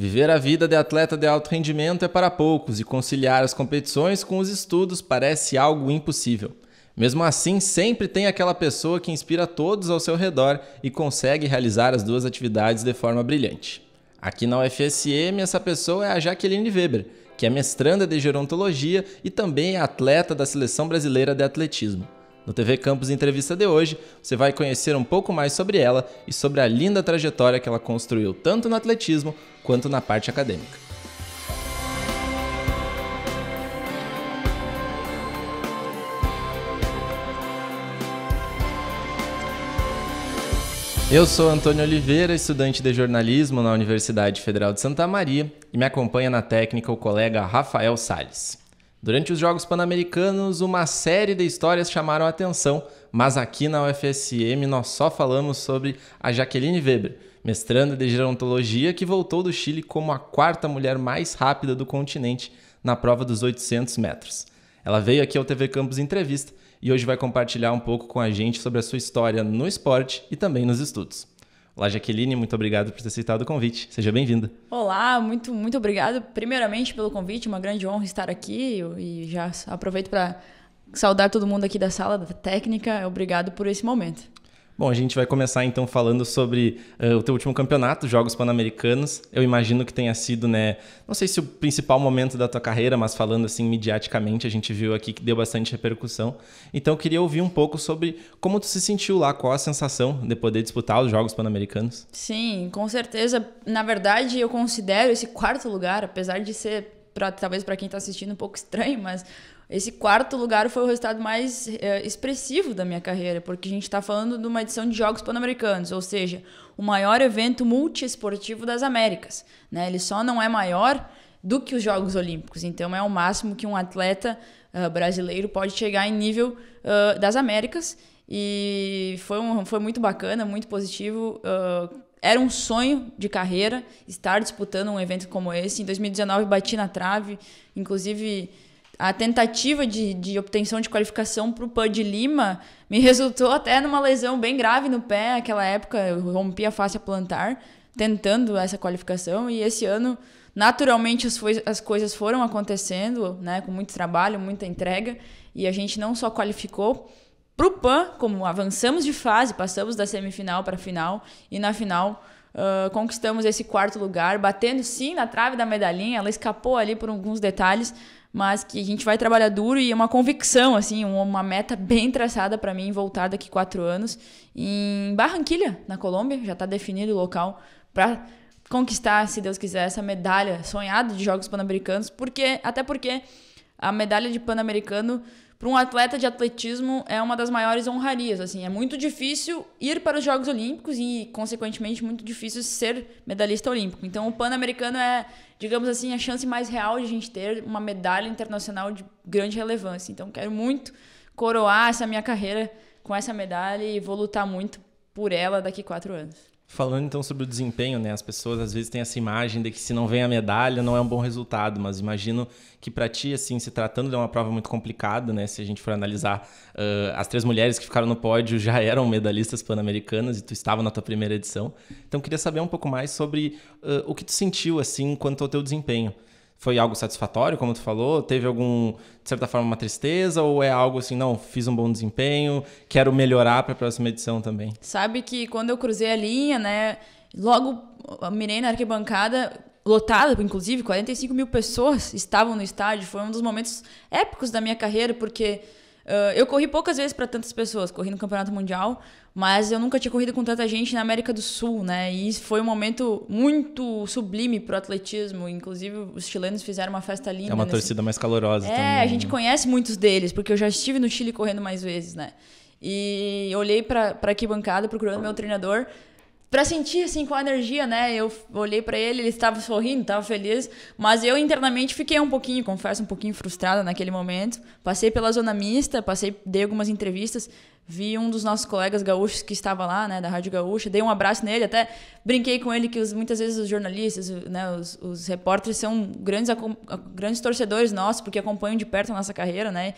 Viver a vida de atleta de alto rendimento é para poucos e conciliar as competições com os estudos parece algo impossível. Mesmo assim, sempre tem aquela pessoa que inspira todos ao seu redor e consegue realizar as duas atividades de forma brilhante. Aqui na UFSM, essa pessoa é a Jaqueline Weber, que é mestranda de gerontologia e também é atleta da seleção brasileira de atletismo. No TV Campus Entrevista de hoje, você vai conhecer um pouco mais sobre ela e sobre a linda trajetória que ela construiu tanto no atletismo quanto na parte acadêmica. Eu sou Antônio Oliveira, estudante de jornalismo na Universidade Federal de Santa Maria, e me acompanha na técnica o colega Rafael Sales. Durante os Jogos Pan-Americanos, uma série de histórias chamaram a atenção, mas aqui na UFSM nós só falamos sobre a Jaqueline Weber, mestranda de gerontologia que voltou do Chile como a quarta mulher mais rápida do continente na prova dos 800 metros. Ela veio aqui ao TV Campus Entrevista e hoje vai compartilhar um pouco com a gente sobre a sua história no esporte e também nos estudos. Olá, Jaqueline, muito obrigado por ter aceitado o convite. Seja bem-vinda. Olá, muito, muito obrigado, primeiramente, pelo convite. Uma grande honra estar aqui e já aproveito para saudar todo mundo aqui da sala da técnica. Obrigado por esse momento. Bom, a gente vai começar então falando sobre uh, o teu último campeonato, Jogos Pan-Americanos. Eu imagino que tenha sido, né, não sei se o principal momento da tua carreira, mas falando assim mediaticamente, a gente viu aqui que deu bastante repercussão. Então eu queria ouvir um pouco sobre como tu se sentiu lá, qual a sensação de poder disputar os Jogos Pan-Americanos. Sim, com certeza. Na verdade, eu considero esse quarto lugar, apesar de ser pra, talvez para quem está assistindo, um pouco estranho, mas esse quarto lugar foi o resultado mais é, expressivo da minha carreira, porque a gente está falando de uma edição de Jogos Pan-Americanos, ou seja, o maior evento multiesportivo das Américas. Né? Ele só não é maior do que os Jogos Olímpicos, então é o máximo que um atleta uh, brasileiro pode chegar em nível uh, das Américas. E foi, um, foi muito bacana, muito positivo. Uh, era um sonho de carreira estar disputando um evento como esse. Em 2019 bati na trave, inclusive a tentativa de, de obtenção de qualificação para o Pan de Lima me resultou até numa lesão bem grave no pé. Naquela época eu rompi a face plantar tentando essa qualificação e esse ano naturalmente as, as coisas foram acontecendo, né, com muito trabalho, muita entrega e a gente não só qualificou para o PAN, como avançamos de fase, passamos da semifinal para a final e na final uh, conquistamos esse quarto lugar, batendo sim na trave da medalhinha, ela escapou ali por alguns detalhes, mas que a gente vai trabalhar duro e é uma convicção, assim, uma meta bem traçada para mim voltar daqui quatro anos em Barranquilha, na Colômbia, já está definido o local para conquistar, se Deus quiser, essa medalha sonhada de Jogos Pan-Americanos, porque até porque a medalha de Pan-Americano para um atleta de atletismo é uma das maiores honrarias, assim, é muito difícil ir para os Jogos Olímpicos e consequentemente muito difícil ser medalhista olímpico. Então o Pan-Americano é, digamos assim, a chance mais real de a gente ter uma medalha internacional de grande relevância. Então quero muito coroar essa minha carreira com essa medalha e vou lutar muito por ela daqui quatro anos. Falando então sobre o desempenho, né? As pessoas às vezes têm essa imagem de que se não vem a medalha não é um bom resultado, mas imagino que para ti, assim, se tratando de uma prova muito complicada, né? Se a gente for analisar, uh, as três mulheres que ficaram no pódio já eram medalhistas pan-americanas e tu estava na tua primeira edição. Então queria saber um pouco mais sobre uh, o que tu sentiu, assim, quanto ao teu desempenho. Foi algo satisfatório, como tu falou? Teve algum, de certa forma, uma tristeza? Ou é algo assim, não, fiz um bom desempenho, quero melhorar para a próxima edição também? Sabe que quando eu cruzei a linha, né, logo mirei na arquibancada, lotada, inclusive, 45 mil pessoas estavam no estádio. Foi um dos momentos épicos da minha carreira, porque Uh, eu corri poucas vezes para tantas pessoas, corri no Campeonato Mundial, mas eu nunca tinha corrido com tanta gente na América do Sul, né? E foi um momento muito sublime para o atletismo. Inclusive, os chilenos fizeram uma festa linda. É uma nesse... torcida mais calorosa é, também. É, a gente né? conhece muitos deles, porque eu já estive no Chile correndo mais vezes, né? E olhei para a arquibancada procurando meu treinador para sentir assim com a energia, né? Eu olhei para ele, ele estava sorrindo, estava feliz, mas eu internamente fiquei um pouquinho, confesso, um pouquinho frustrada naquele momento. Passei pela zona mista, passei, dei algumas entrevistas, vi um dos nossos colegas gaúchos que estava lá, né, da Rádio Gaúcha, dei um abraço nele, até brinquei com ele que os, muitas vezes os jornalistas, né, os, os repórteres são grandes grandes torcedores nossos porque acompanham de perto a nossa carreira, né?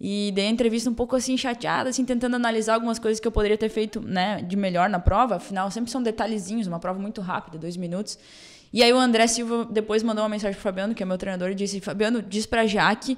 E dei a entrevista um pouco assim, chateada, assim, tentando analisar algumas coisas que eu poderia ter feito, né, de melhor na prova. Afinal, sempre são detalhezinhos, uma prova muito rápida, dois minutos. E aí o André Silva depois mandou uma mensagem pro Fabiano, que é meu treinador, e disse: Fabiano, diz pra Jaque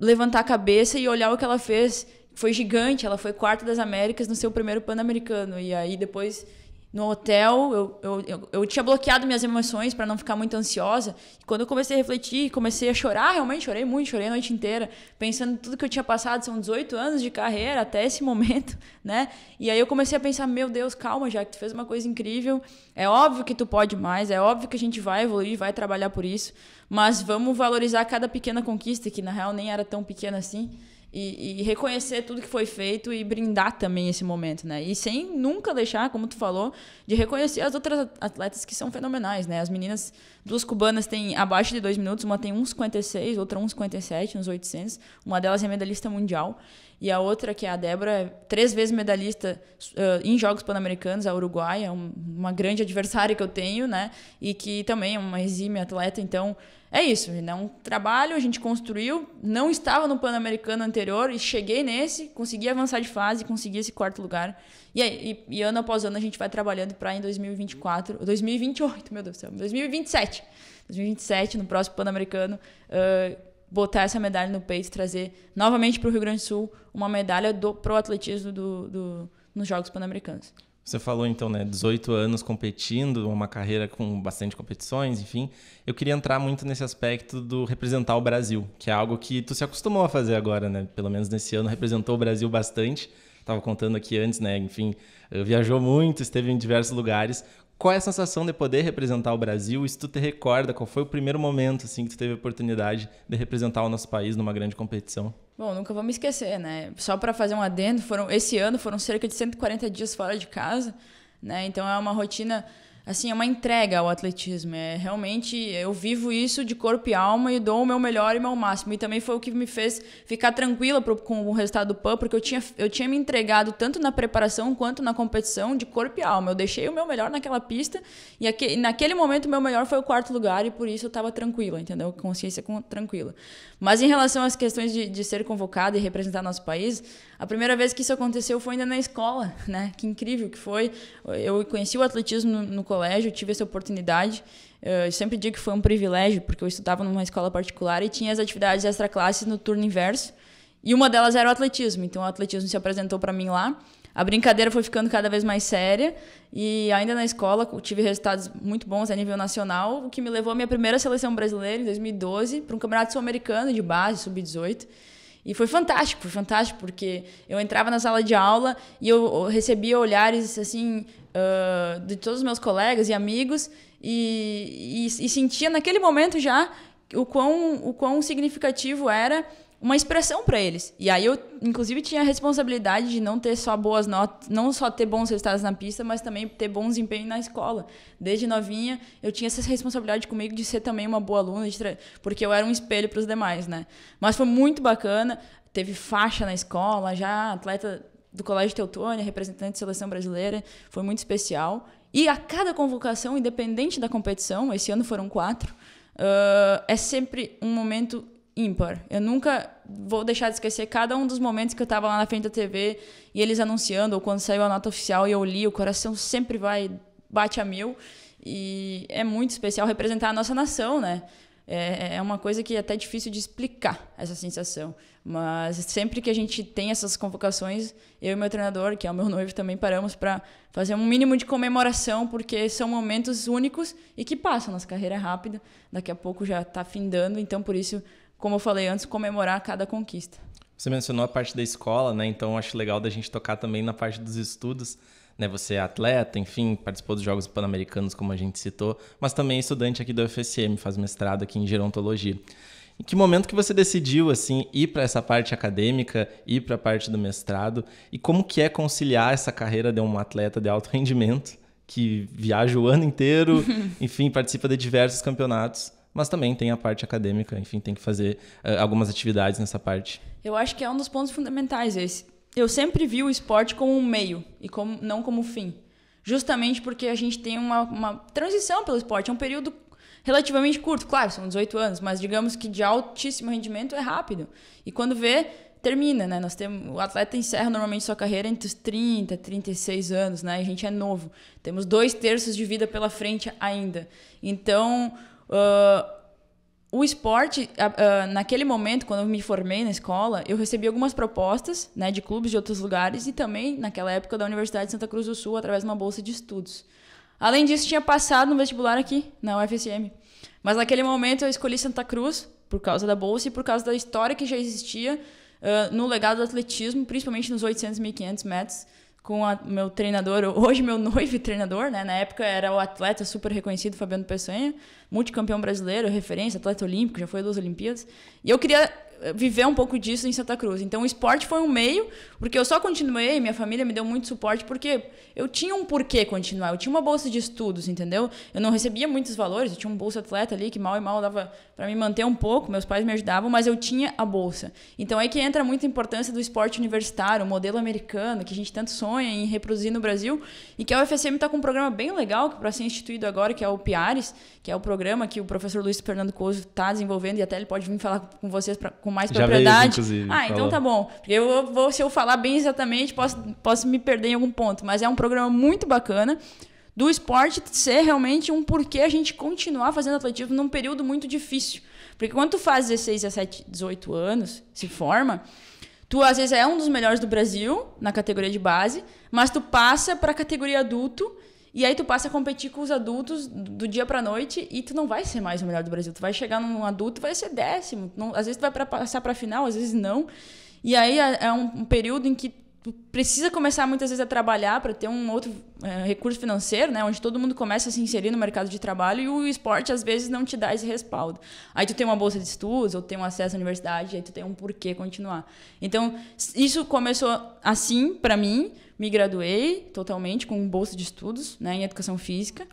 levantar a cabeça e olhar o que ela fez. Foi gigante, ela foi quarta das Américas no seu primeiro Pan-Americano. E aí depois no hotel, eu, eu, eu, eu, tinha bloqueado minhas emoções para não ficar muito ansiosa. E quando eu comecei a refletir, comecei a chorar, realmente chorei muito, chorei a noite inteira, pensando em tudo que eu tinha passado, são 18 anos de carreira até esse momento, né? E aí eu comecei a pensar, meu Deus, calma, já que tu fez uma coisa incrível, é óbvio que tu pode mais, é óbvio que a gente vai evoluir, vai trabalhar por isso, mas vamos valorizar cada pequena conquista, que na real nem era tão pequena assim. E, e, reconhecer tudo que foi feito e brindar também esse momento, né? E sem nunca deixar, como tu falou, de reconhecer as outras atletas que são fenomenais, né? As meninas, duas cubanas têm abaixo de dois minutos, uma tem 1,56, outra 1,57, uns 800. Uma delas é medalhista mundial e a outra, que é a Débora, é três vezes medalhista uh, em Jogos Pan-Americanos, a Uruguai, é um, uma grande adversária que eu tenho, né? E que também é uma exímia atleta, então é isso, é um trabalho, a gente construiu, não estava no Pan-Americano anterior e cheguei nesse, consegui avançar de fase, consegui esse quarto lugar. E, aí, e, e ano após ano a gente vai trabalhando para em 2024, 2028, meu Deus do céu, 2027. 2027, no próximo Pan-Americano, uh, botar essa medalha no peito e trazer novamente para o Rio Grande do Sul uma medalha para o atletismo do, do nos Jogos Pan-Americanos. Você falou então, né, 18 anos competindo, uma carreira com bastante competições, enfim. Eu queria entrar muito nesse aspecto do representar o Brasil, que é algo que tu se acostumou a fazer agora, né? Pelo menos nesse ano representou o Brasil bastante. Tava contando aqui antes, né? Enfim, eh, viajou muito, esteve em diversos lugares. Qual é a sensação de poder representar o Brasil? Isso se tu te recorda, qual foi o primeiro momento assim que tu teve a oportunidade de representar o nosso país numa grande competição? Bom, nunca vou me esquecer, né? Só para fazer um adendo, foram esse ano foram cerca de 140 dias fora de casa, né? Então é uma rotina assim, é uma entrega ao atletismo. É realmente eu vivo isso de corpo e alma e dou o meu melhor e meu máximo. E também foi o que me fez ficar tranquila pro, com o resultado do PAN, porque eu tinha, eu tinha me entregado tanto na preparação quanto na competição de corpo e alma. Eu deixei o meu melhor naquela pista e naquele momento o meu melhor foi o quarto lugar e por isso eu estava tranquila, entendeu? Consciência com, tranquila. Mas em relação às questões de, de ser convocada e representar nosso país, a primeira vez que isso aconteceu foi ainda na escola, né? Que incrível que foi. Eu conheci o atletismo no, no colégio, tive essa oportunidade. Eh, eu sempre digo que foi um privilégio, porque eu estudava numa escola particular e tinha as atividades extra-classes no turno inverso. E uma delas era o atletismo. Então, o atletismo se apresentou para mim lá. A brincadeira foi ficando cada vez mais séria. E ainda na escola, tive resultados muito bons a nível nacional, o que me levou à minha primeira seleção brasileira, em 2012, para um campeonato sul-americano de base, sub-18. E foi fantástico, foi fantástico, porque eu entrava na sala de aula e eu recebia olhares, assim, uh, de todos os meus colegas e amigos e, e, e sentia naquele momento já o quão, o quão significativo era uma expressão para eles. E aí eu, inclusive, tinha a responsabilidade de não ter só boas notas, não só ter bons resultados na pista, mas também ter bom desempenho na escola. Desde novinha, eu tinha essa responsabilidade comigo de ser também uma boa aluna, porque eu era um espelho para os demais, né? Mas foi muito bacana, teve faixa na escola, já atleta do Colégio Teutônia, representante da seleção brasileira, foi muito especial. E a cada convocação, independente da competição, esse ano foram quatro, uh, é sempre um momento ímpar. Eu nunca vou deixar de esquecer cada um dos momentos que eu estava lá na frente da TV e eles anunciando, ou quando saiu a nota oficial e eu li, o coração sempre vai, bate a mil. E é muito especial representar a nossa nação, né? É, é, uma coisa que é até difícil de explicar essa sensação. Mas sempre que a gente tem essas convocações, eu e meu treinador, que é o meu noivo, também paramos para fazer um mínimo de comemoração, porque são momentos únicos e que passam. Nossa carreira é rápida, daqui a pouco já está findando, então por isso como eu falei antes, comemorar cada conquista. Você mencionou a parte da escola, né? Então acho legal da gente tocar também na parte dos estudos. Né? Você é atleta, enfim, participou dos Jogos Pan-Americanos, como a gente citou, mas também é estudante aqui do UFSM, faz mestrado aqui em gerontologia. Em que momento que você decidiu assim ir para essa parte acadêmica, ir para a parte do mestrado e como que é conciliar essa carreira de um atleta de alto rendimento que viaja o ano inteiro, enfim, participa de diversos campeonatos mas também tem a parte acadêmica, enfim, tem que fazer uh, algumas atividades nessa parte. Eu acho que é um dos pontos fundamentais esse. Eu sempre vi o esporte como um meio e como, não como um fim. Justamente porque a gente tem uma, uma transição pelo esporte, é um período relativamente curto, claro, são 18 anos, mas digamos que de altíssimo rendimento é rápido. E quando vê, termina, né? Nós temos, o atleta encerra normalmente sua carreira entre os 30 e 36 anos, né? E a gente é novo. Temos dois terços de vida pela frente ainda. Então, Uh, o esporte, uh, naquele momento, quando eu me formei na escola, eu recebi algumas propostas né, de clubes de outros lugares e também, naquela época, da Universidade de Santa Cruz do Sul, através de uma bolsa de estudos. Além disso, tinha passado no vestibular aqui, na UFSM. Mas naquele momento eu escolhi Santa Cruz por causa da bolsa e por causa da história que já existia uh, no legado do atletismo, principalmente nos 800 e 1500 metros, com a, meu treinador, hoje meu noivo treinador, né? Na época era o atleta super reconhecido, Fabiano Peçanha, multicampeão brasileiro, referência, atleta olímpico, já foi duas Olimpíadas. E eu queria viver um pouco disso em Santa Cruz. Então, o esporte foi um meio, porque eu só continuei, minha família me deu muito suporte, porque eu tinha um porquê continuar. Eu tinha uma bolsa de estudos, entendeu? Eu não recebia muitos valores, eu tinha um bolsa atleta ali que mal e mal dava para me manter um pouco, meus pais me ajudavam, mas eu tinha a bolsa. Então, é que entra muita importância do esporte universitário, o modelo americano, que a gente tanto sonha em reproduzir no Brasil, e que a UFSM está com um programa bem legal para ser instituído agora, que é o PIARES, que é o programa que o professor Luiz Fernando Couso está desenvolvendo, e até ele pode vir falar com vocês para com mais Já propriedade. Veio, ah, então falou. então tá bom. Eu vou, se eu falar bem exatamente, posso, posso me perder em algum ponto. Mas é um programa muito bacana do esporte ser realmente um porquê a gente continuar fazendo atletismo num período muito difícil. Porque quando tu faz 16, 17, 18 anos, se forma, tu às vezes é um dos melhores do Brasil na categoria de base, mas tu passa para a categoria adulto e aí tu passa a competir com os adultos do dia pra noite e tu não vai ser mais o melhor do Brasil. Tu vai chegar num adulto e vai ser décimo. Não, às vezes tu vai pra, passar pra final, às vezes não. E aí é, é um, um período em que tu precisa começar muitas vezes a trabalhar para ter um outro é, recurso financeiro, né? Onde todo mundo começa a se inserir no mercado de trabalho e o esporte às vezes não te dá esse respaldo. Aí tu tem uma bolsa de estudos ou tem um acesso à universidade, aí tu tem um porquê continuar. Então isso começou assim para mim, me graduei totalmente com bolsa de estudos né, em educação física.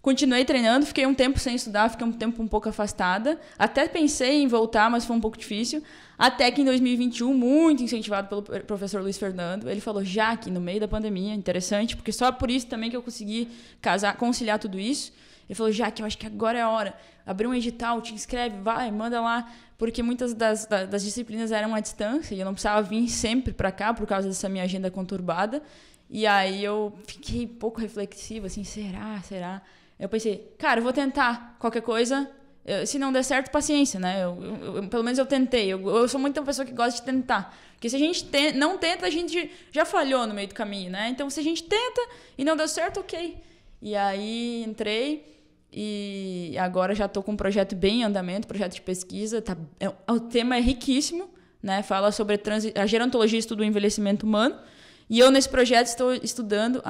Continuei treinando, fiquei um tempo sem estudar, fiquei um tempo um pouco afastada. Até pensei em voltar, mas foi um pouco difícil. Até que em 2021, muito incentivado pelo professor Luiz Fernando, ele falou já que no meio da pandemia, interessante, porque só por isso também que eu consegui casar, conciliar tudo isso. Ele falou, que eu acho que agora é a hora. Abriu um edital, te inscreve, vai, manda lá. Porque muitas das, das, das disciplinas eram à distância e eu não precisava vir sempre para cá por causa dessa minha agenda conturbada. E aí eu fiquei um pouco reflexiva, assim, será, será? Eu pensei, cara, eu vou tentar qualquer coisa. se não der certo, paciência, né? Eu, eu, eu pelo menos eu tentei. Eu, sou muito uma pessoa que gosta de tentar. Porque se a gente te, não tenta, a gente já falhou no meio do caminho, né? Então, se a gente tenta e não deu certo, ok. E aí entrei. E agora já estou com um projeto bem em andamento, projeto de pesquisa. Tá, é, o tema é riquíssimo, né? Fala sobre a, a gerontologia estudo o envelhecimento humano. E eu, nesse projeto, estou estudando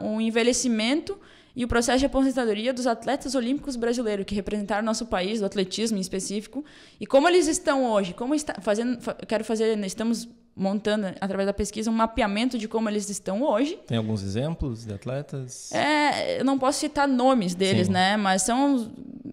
o envelhecimento e o processo de aposentadoria dos atletas olímpicos brasileiros, que representaram nosso país, do atletismo em específico, e como eles estão hoje, como está fazendo, quero fazer, né, estamos montando, através da pesquisa, um mapeamento de como eles estão hoje. Tem alguns exemplos de atletas? É, eu não posso citar nomes deles, Sim. né? Mas são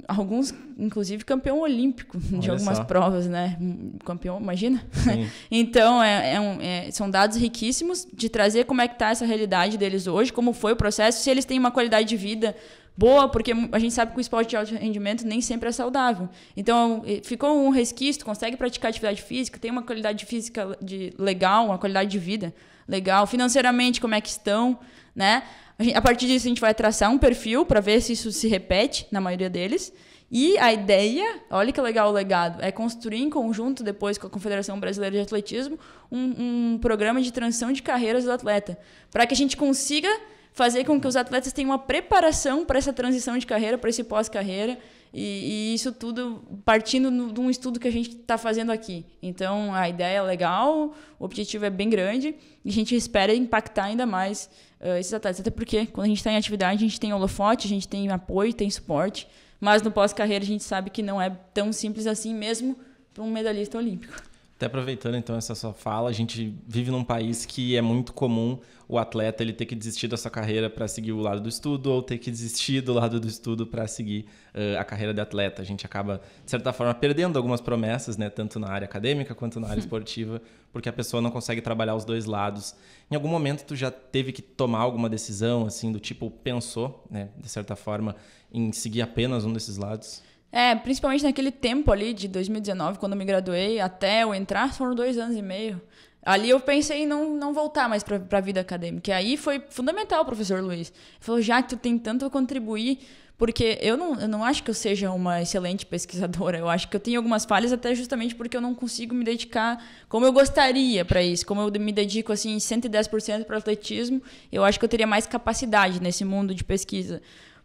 alguns, inclusive, campeão olímpico Olha de algumas só. provas, né? Campeão, imagina? então, é, é um, é, são dados riquíssimos de trazer como é que está essa realidade deles hoje, como foi o processo, se eles têm uma qualidade de vida boa, porque a gente sabe que o esporte de alto rendimento nem sempre é saudável. Então, ficou um resquício, consegue praticar atividade física, tem uma qualidade física de legal, uma qualidade de vida legal, financeiramente como é que estão, né? A, gente, a partir disso a gente vai traçar um perfil para ver se isso se repete na maioria deles. E a ideia, olha que legal o legado, é construir em conjunto, depois com a Confederação Brasileira de Atletismo, um, um programa de transição de carreiras do atleta. Para que a gente consiga fazer com que os atletas tenham uma preparação para essa transição de carreira, para esse pós-carreira. E, e, isso tudo partindo de um estudo que a gente está fazendo aqui. Então, a ideia é legal, o objetivo é bem grande e a gente espera impactar ainda mais uh, esses atletas. Até porque, quando a gente está em atividade, a gente tem holofote, a gente tem apoio, tem suporte. Mas no pós-carreira, a gente sabe que não é tão simples assim mesmo para um medalhista olímpico. Até aproveitando então essa sua fala, a gente vive num país que é muito comum o atleta ele ter que desistir da sua carreira para seguir o lado do estudo ou ter que desistir do lado do estudo para seguir uh, a carreira de atleta. A gente acaba de certa forma perdendo algumas promessas, né, tanto na área acadêmica quanto na área uhum. esportiva, porque a pessoa não consegue trabalhar os dois lados. Em algum momento tu já teve que tomar alguma decisão assim do tipo pensou, né, de certa forma em seguir apenas um desses lados? É, principalmente naquele tempo ali de 2019, quando eu me graduei, até eu entrar, foram dois anos e meio. Ali eu pensei em não, não voltar mais para a vida acadêmica. E aí foi fundamental o professor Luiz. Ele falou, já que tu tem tanto a contribuir, porque eu não, eu não acho que eu seja uma excelente pesquisadora. Eu acho que eu tenho algumas falhas até justamente porque eu não consigo me dedicar como eu gostaria para isso. Como eu me dedico assim 110% para atletismo, eu acho que eu teria mais capacidade nesse mundo de pesquisa.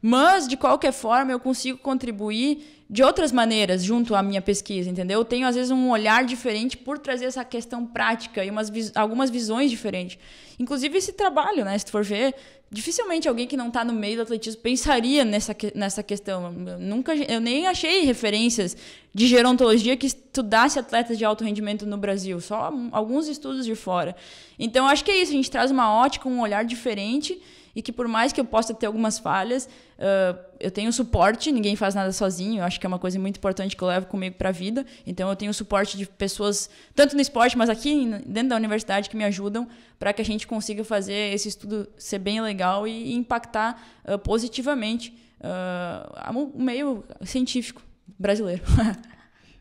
Mas, de qualquer forma, eu consigo contribuir de outras maneiras junto à minha pesquisa, entendeu? Eu tenho, às vezes, um olhar diferente por trazer essa questão prática e umas, algumas visões diferentes. Inclusive, esse trabalho, né? Se tu for ver, dificilmente alguém que não está no meio do atletismo pensaria nessa, nessa questão. Eu nunca, eu nem achei referências de gerontologia que estudasse atletas de alto rendimento no Brasil, só alguns estudos de fora. Então, acho que é isso, a gente traz uma ótica, um olhar diferente e que por mais que eu possa ter algumas falhas, uh, eu tenho suporte, ninguém faz nada sozinho, eu acho que é uma coisa muito importante que eu levo comigo para a vida. Então eu tenho suporte de pessoas, tanto no esporte, mas aqui dentro da universidade, que me ajudam para que a gente consiga fazer esse estudo ser bem legal e, impactar uh, positivamente uh, o meio científico brasileiro.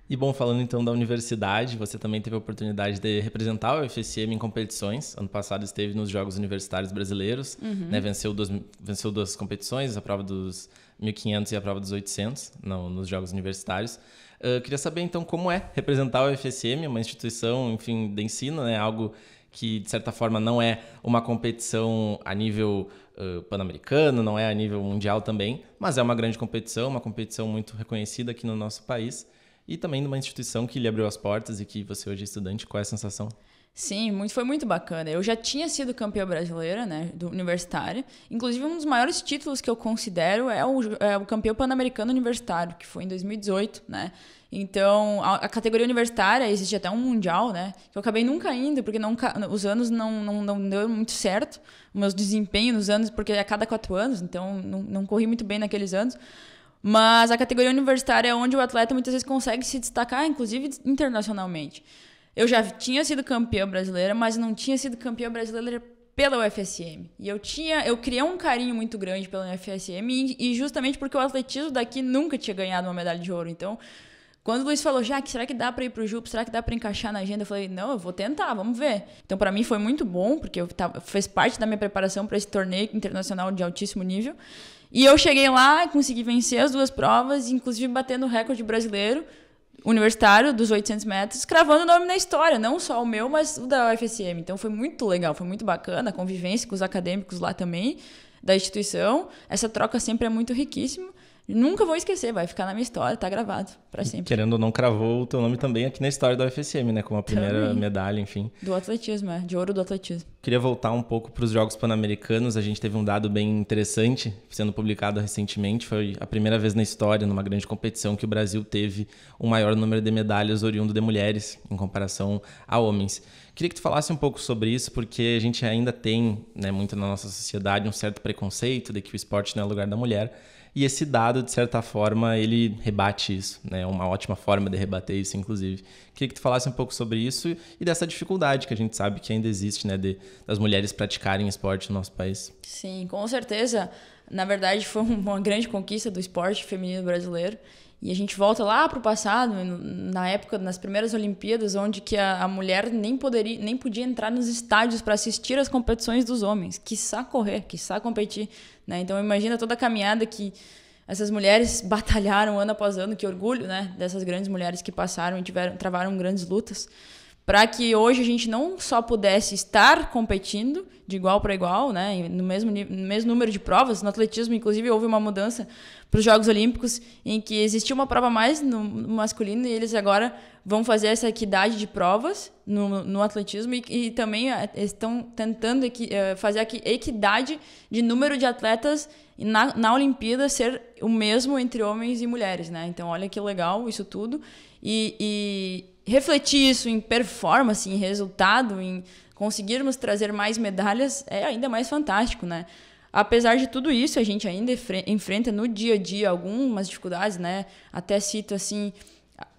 E bom, falando então da universidade, você também teve a oportunidade de representar o UFSM em competições. Ano passado esteve nos Jogos Universitários Brasileiros, uhum. né? venceu, duas, venceu duas competições, a prova dos 1500 e a prova dos 800 não, nos Jogos Universitários. Uh, queria saber então como é representar o UFSM, uma instituição, enfim, de ensino, né? algo que de certa forma não é uma competição a nível uh, pan-americano, não é a nível mundial também, mas é uma grande competição, uma competição muito reconhecida aqui no nosso país e também numa instituição que lhe abriu as portas e que você hoje é estudante. Qual é a sensação? Sim, muito, foi muito bacana. Eu já tinha sido campeã brasileira, né, do universitário. Inclusive, um dos maiores títulos que eu considero é o, é o campeão pan-americano universitário, que foi em 2018, né? Então, a, a, categoria universitária, existe até um mundial, né? Que eu acabei nunca indo, porque não, os anos não, não, não deu muito certo. O meu desempenho nos anos, porque é a cada quatro anos, então não, não corri muito bem naqueles anos. Mas a categoria universitária é onde o atleta muitas vezes consegue se destacar, inclusive internacionalmente. Eu já tinha sido campeã brasileira, mas não tinha sido campeã brasileira pela UFSM. E eu tinha, eu criei um carinho muito grande pela UFSM e, e, justamente porque o atletismo daqui nunca tinha ganhado uma medalha de ouro. Então, quando o Luiz falou, Jack, será que dá para ir pro Júpiter, Será que dá para encaixar na agenda? Eu falei, não, eu vou tentar, vamos ver. Então, para mim foi muito bom, porque eu tava, fez parte da minha preparação para esse torneio internacional de altíssimo nível. E eu cheguei lá, consegui vencer as duas provas, inclusive batendo o recorde brasileiro universitário dos 800 metros, cravando o nome na história, não só o meu, mas o da UFSM. Então foi muito legal, foi muito bacana a convivência com os acadêmicos lá também da instituição. Essa troca sempre é muito riquíssima. Nunca vou esquecer, vai ficar na minha história, tá gravado para sempre. Querendo ou não, cravou o teu nome também aqui na história da UFSM, né? Como a primeira também. medalha, enfim. Do atletismo, é. De ouro do atletismo. Queria voltar um pouco para os Jogos Pan-Americanos. A gente teve um dado bem interessante sendo publicado recentemente. Foi a primeira vez na história, numa grande competição, que o Brasil teve o maior número de medalhas oriundo de mulheres em comparação a homens. Queria que tu falasse um pouco sobre isso, porque a gente ainda tem, né, muito na nossa sociedade, um certo preconceito de que o esporte não é lugar da mulher e esse dado, de certa forma, ele rebate isso, né? É uma ótima forma de rebater isso, inclusive. Queria que tu falasse um pouco sobre isso e dessa dificuldade que a gente sabe que ainda existe, né? De, das mulheres praticarem esporte no nosso país. Sim, com certeza. Na verdade, foi uma grande conquista do esporte feminino brasileiro. E a gente volta lá para o passado, na época, nas primeiras Olimpíadas, onde que a, a mulher nem, poderia, nem podia entrar nos estádios para assistir às competições dos homens. Quiçá correr, quiçá competir. Né? Então imagina toda a caminhada que essas mulheres batalharam ano após ano, que orgulho né? dessas grandes mulheres que passaram e tiveram, travaram grandes lutas para que hoje a gente não só pudesse estar competindo de igual para igual, né, no mesmo, no mesmo número de provas, no atletismo, inclusive, houve uma mudança para os Jogos Olímpicos, em que existia uma prova mais no, masculino e eles agora vão fazer essa equidade de provas no, no atletismo e, e também é, estão tentando equi, é, fazer a equidade de número de atletas na, na Olimpíada ser o mesmo entre homens e mulheres, né? Então, olha que legal isso tudo. e, e refletir isso em performance, em resultado, em conseguirmos trazer mais medalhas, é ainda mais fantástico, né? Apesar de tudo isso, a gente ainda enfrenta no dia a dia algumas dificuldades, né? Até cito assim,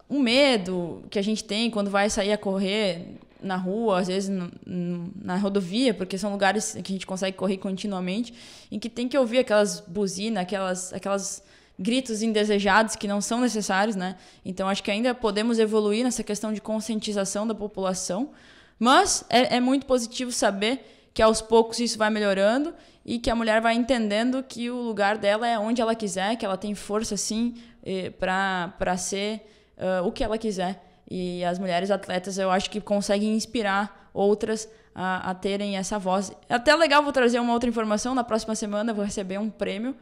o medo que a gente tem quando vai sair a correr na rua, às vezes no, no, na rodovia, porque são lugares que a gente consegue correr continuamente, em que tem que ouvir aquelas buzinas, aquelas, aquelas gritos indesejados que não são necessários, né? Então acho que ainda podemos evoluir nessa questão de conscientização da população, mas é, é muito positivo saber que aos poucos isso vai melhorando e que a mulher vai entendendo que o lugar dela é onde ela quiser, que ela tem força sim eh, para ser uh, o que ela quiser. E as mulheres atletas eu acho que conseguem inspirar outras a, a terem essa voz. Até legal, vou trazer uma outra informação. Na próxima semana vou receber um prêmio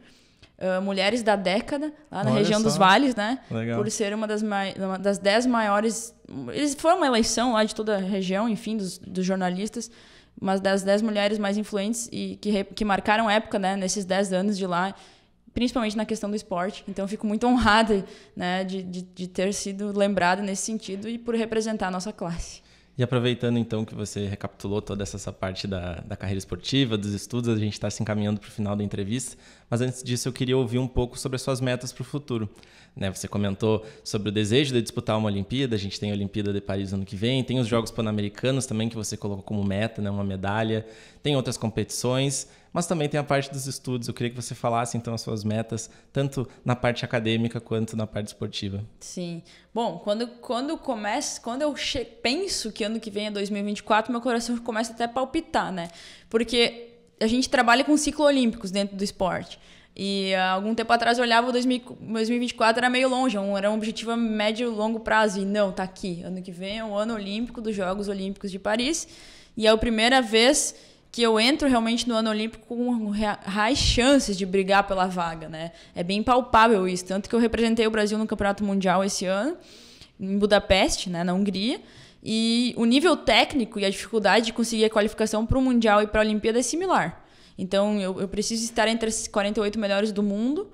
ah, mulheres da década, lá na Olha região só. dos vales, né? Legal. Por ser uma das, uma das dez maiores. Eles foram uma eleição lá de toda a região, enfim, dos, dos jornalistas mas das dez mulheres mais influentes e que, que marcaram época, né, nesses dez anos de lá, principalmente na questão do esporte. Então, fico muito honrada, né, de, de, de ter sido lembrada nesse sentido e por representar a nossa classe. E aproveitando então que você recapitulou toda essa, parte da, da carreira esportiva, dos estudos, a gente está se encaminhando para o final da entrevista, mas antes disso eu queria ouvir um pouco sobre as suas metas para o futuro. Né? Você comentou sobre o desejo de disputar uma Olimpíada, a gente tem a Olimpíada de Paris ano que vem, tem os Jogos Pan-Americanos também que você colocou como meta, né? uma medalha, tem outras competições mas também tem a parte dos estudos. Eu queria que você falasse então as suas metas, tanto na parte acadêmica quanto na parte esportiva. Sim. Bom, quando quando começa quando eu penso que ano que vem é 2024, meu coração começa até a palpitar, né? Porque a gente trabalha com ciclo olímpicos dentro do esporte. E há ah, algum tempo atrás eu olhava 2024 era meio longe, era um objetivo a médio e longo prazo. E não, tá aqui. Ano que vem é o ano olímpico dos Jogos Olímpicos de Paris. E é a primeira vez que eu entro realmente no ano olímpico com reais chances de brigar pela vaga, né? É bem palpável isso, tanto que eu representei o Brasil no Campeonato Mundial esse ano em Budapeste, né, na Hungria. E o nível técnico e a dificuldade de conseguir a qualificação para o Mundial e para a Olimpíada é similar. Então, eu, eu preciso estar entre as 48 melhores do mundo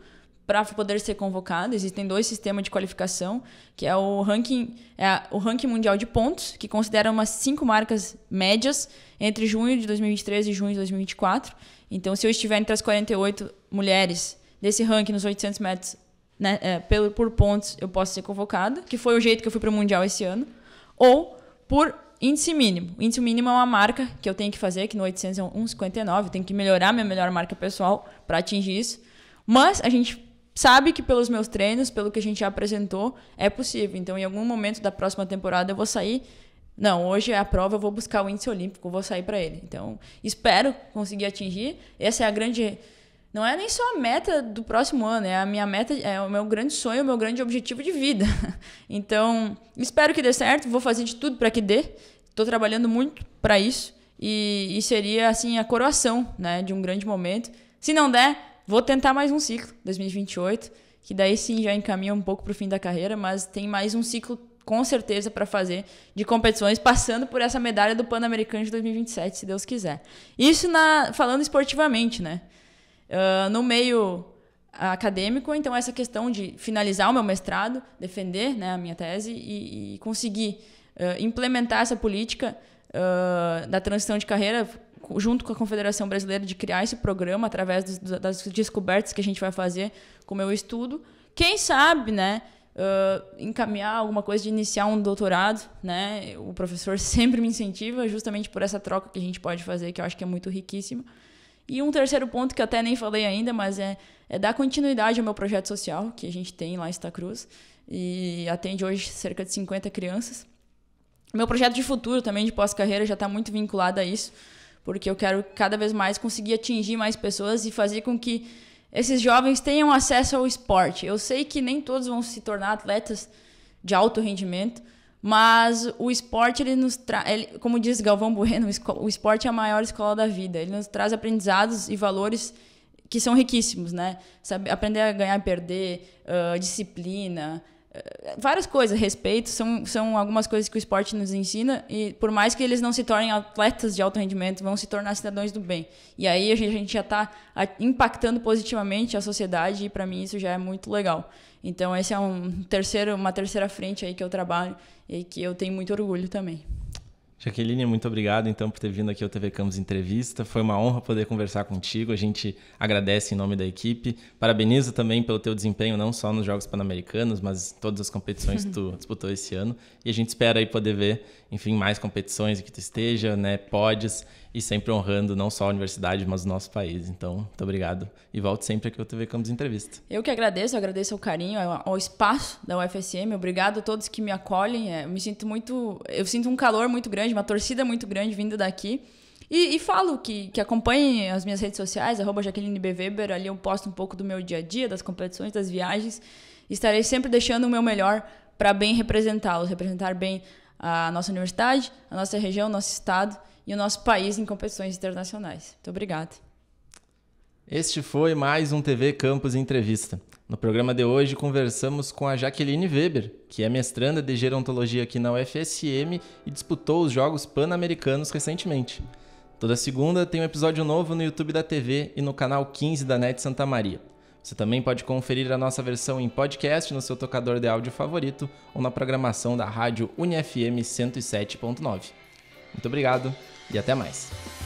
para poder ser convocado, existem dois sistemas de qualificação, que é o ranking, é o ranking mundial de pontos, que considera umas cinco marcas médias entre junho de 2023 e junho de 2024. Então, se eu estiver entre as 48 mulheres desse ranking nos 800 metros né, é, pelo, por pontos, eu posso ser convocada, que foi o jeito que eu fui para o mundial esse ano, ou por índice mínimo. O índice mínimo é uma marca que eu tenho que fazer, que no 800 é 1,59, eu tenho que melhorar minha melhor marca pessoal para atingir isso. Mas a gente sabe que pelos meus treinos, pelo que a gente já apresentou, é possível. Então, em algum momento da próxima temporada, eu vou sair. Não, hoje é a prova, eu vou buscar o índice olímpico, vou sair para ele. Então, espero conseguir atingir. Essa é a grande. Não é nem só a meta do próximo ano, é a minha meta, é o meu grande sonho, o meu grande objetivo de vida. Então, espero que dê certo, vou fazer de tudo para que dê. Estou trabalhando muito para isso e, e seria assim a coroação, né, de um grande momento. Se não der, Vou tentar mais um ciclo, 2028, que daí sim já encaminha um pouco para o fim da carreira, mas tem mais um ciclo com certeza para fazer de competições, passando por essa medalha do Pan-Americano de 2027, se Deus quiser. Isso na, falando esportivamente, né? Uh, no meio acadêmico, então essa questão de finalizar o meu mestrado, defender né, a minha tese e, e conseguir uh, implementar essa política uh, da transição de carreira junto com a Confederação Brasileira, de criar esse programa através dos, das descobertas que a gente vai fazer com o meu estudo. Quem sabe, né? Uh, encaminhar alguma coisa de iniciar um doutorado, né? O professor sempre me incentiva, justamente por essa troca que a gente pode fazer, que eu acho que é muito riquíssima. E um terceiro ponto que até nem falei ainda, mas é, é dar continuidade ao meu projeto social que a gente tem lá em Santa Cruz e atende hoje cerca de 50 crianças. Meu projeto de futuro também de pós-carreira já está muito vinculado a isso porque eu quero cada vez mais conseguir atingir mais pessoas e fazer com que esses jovens tenham acesso ao esporte. Eu sei que nem todos vão se tornar atletas de alto rendimento, mas o esporte ele nos traz, como diz Galvão Bueno, o esporte é a maior escola da vida. Ele nos traz aprendizados e valores que são riquíssimos, né? Saber, aprender a ganhar e perder, uh, disciplina, várias coisas, respeito, são, são algumas coisas que o esporte nos ensina e por mais que eles não se tornem atletas de alto rendimento, vão se tornar cidadãos do bem. E aí a gente, a gente já está impactando positivamente a sociedade e para mim isso já é muito legal. Então esse é um terceiro, uma terceira frente aí que eu trabalho e que eu tenho muito orgulho também. Jaqueline, muito obrigado então por ter vindo aqui ao TV Campos Entrevista. Foi uma honra poder conversar contigo. A gente agradece em nome da equipe. Parabenizo também pelo teu desempenho, não só nos Jogos Pan-Americanos, mas em todas as competições que tu disputou esse ano. E a gente espera aí poder ver, enfim, mais competições que tu esteja, né? Podes e sempre honrando não só a universidade, mas o nosso país. Então, muito obrigado e volte sempre aqui ao TV Campos Entrevista. Eu que agradeço, agradeço o carinho, ao é espaço da UFSM. Obrigado a todos que me acolhem. Eu é, me sinto muito, eu sinto um calor muito grande, uma torcida muito grande vindo daqui. E, e, falo que, que acompanhem as minhas redes sociais, arroba Jaqueline B. Weber, ali eu posto um pouco do meu dia a dia, das competições, das viagens. Estarei sempre deixando o meu melhor para bem representá-los, representar bem a nossa universidade, a nossa região, o nosso estado e o nosso país em competições internacionais. Muito obrigado. Este foi mais um TV Campus Entrevista. No programa de hoje, conversamos com a Jaqueline Weber, que é mestranda de gerontologia aqui na UFSM e disputou os Jogos Pan-Americanos recentemente. Toda segunda tem um episódio novo no YouTube da TV e no canal 15 da NET Santa Maria. Você também pode conferir a nossa versão em podcast no seu tocador de áudio favorito ou na programação da rádio UniFM 107.9. Muito obrigado e até mais.